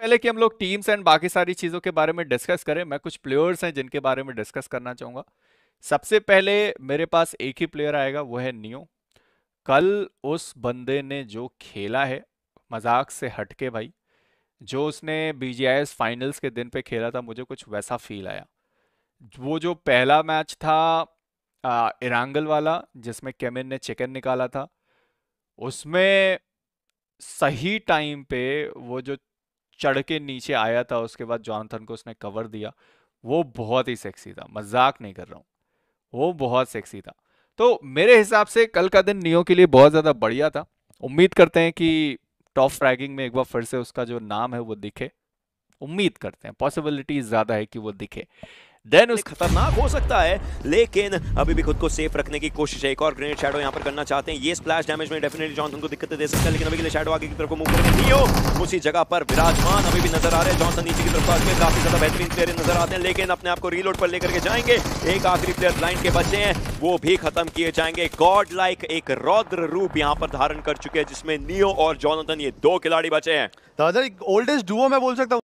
पहले कि हम लोग टीम्स एंड बाकी सारी चीज़ों के बारे में डिस्कस करें मैं कुछ प्लेयर्स हैं जिनके बारे में डिस्कस करना चाहूँगा सबसे पहले मेरे पास एक ही प्लेयर आएगा वो है नियो कल उस बंदे ने जो खेला है मजाक से हटके भाई जो उसने बी फाइनल्स के दिन पे खेला था मुझे कुछ वैसा फील आया वो जो पहला मैच था इरांगल वाला जिसमें केमिन ने चिकन निकाला था उसमें सही टाइम पे वो जो चढ़ के नीचे आया था उसके बाद जॉनथन को उसने कवर दिया वो बहुत ही सेक्सी था मजाक नहीं कर रहा हूँ वो बहुत सेक्सी था तो मेरे हिसाब से कल का दिन नियो के लिए बहुत ज़्यादा बढ़िया था उम्मीद करते हैं कि टॉप फ्रैगिंग में एक बार फिर से उसका जो नाम है वो दिखे उम्मीद करते हैं पॉसिबिलिटी ज़्यादा है कि वो दिखे देन उस खतरनाक हो सकता है लेकिन अभी भी खुद को सेफ रखने की कोशिश है एक और ग्रेनेड शैडो यहाँ पर करना चाहते हैं ये स्प्लैश डैमेज में डेफिनेटली जॉनसन को दिक्कतें दे सकता है लेकिन अभी के लिए शैडो आगे की तरफ को मूव करके लियो उसी जगह पर विराजमान अभी भी नजर आ रहे हैं जॉनसन नीचे की तरफ आगे काफी ज्यादा बेहतरीन प्लेयर नजर आते हैं लेकिन अपने आप को रीलोड पर लेकर के जाएंगे एक आखिरी प्लेयर ब्लाइंड के बचे हैं वो भी खत्म किए जाएंगे गॉड लाइक एक रौद्र रूप यहाँ पर धारण कर चुके हैं जिसमें नियो और जॉनथन ये दो खिलाड़ी बचे हैं ओल्डेस्ट डुओ मैं बोल सकता हूँ